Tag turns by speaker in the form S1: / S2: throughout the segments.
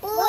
S1: Boo!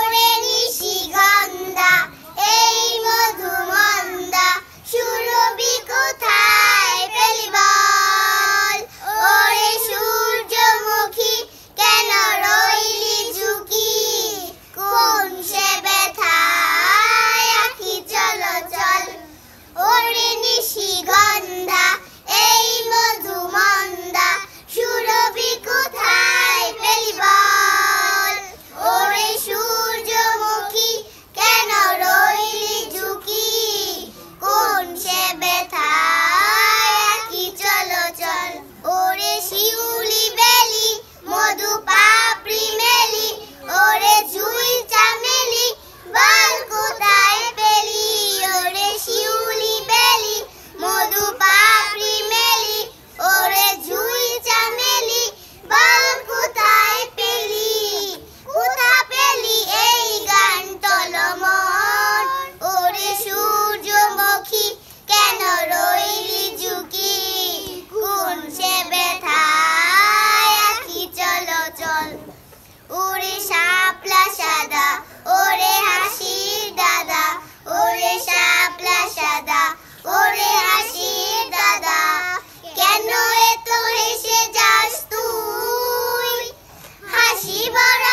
S1: ওরে শাপলা সাদা ওরে হাসির দাদা ওরে সাপলা সাদা ওরে হাসির দাদা কেন এত হেসে যাস তুই হাসি বড়